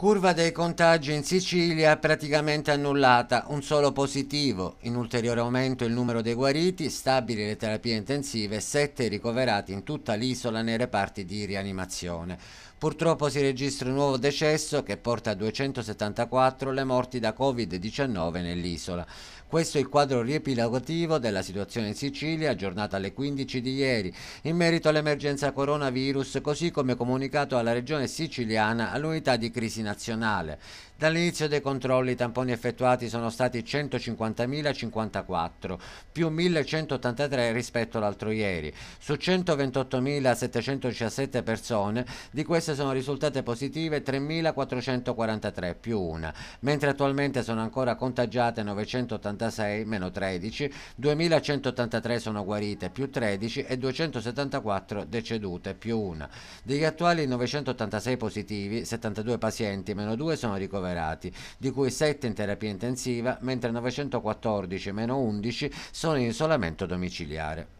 Curva dei contagi in Sicilia praticamente annullata, un solo positivo, in ulteriore aumento il numero dei guariti, stabili le terapie intensive, sette ricoverati in tutta l'isola nei reparti di rianimazione. Purtroppo si registra un nuovo decesso che porta a 274 le morti da Covid-19 nell'isola. Questo è il quadro riepilogativo della situazione in Sicilia, aggiornata alle 15 di ieri, in merito all'emergenza coronavirus, così come comunicato alla regione siciliana all'unità di crisi nazionale nazionale. Dall'inizio dei controlli i tamponi effettuati sono stati 150.054, più 1.183 rispetto all'altro ieri. Su 128.717 persone, di queste sono risultate positive 3.443, più 1, mentre attualmente sono ancora contagiate 986, meno 13, 2.183 sono guarite, più 13 e 274 decedute, più una. Degli attuali 986 positivi, 72 pazienti, pazienti, meno 2 sono ricoverati, di cui 7 in terapia intensiva, mentre 914, meno 11 sono in isolamento domiciliare.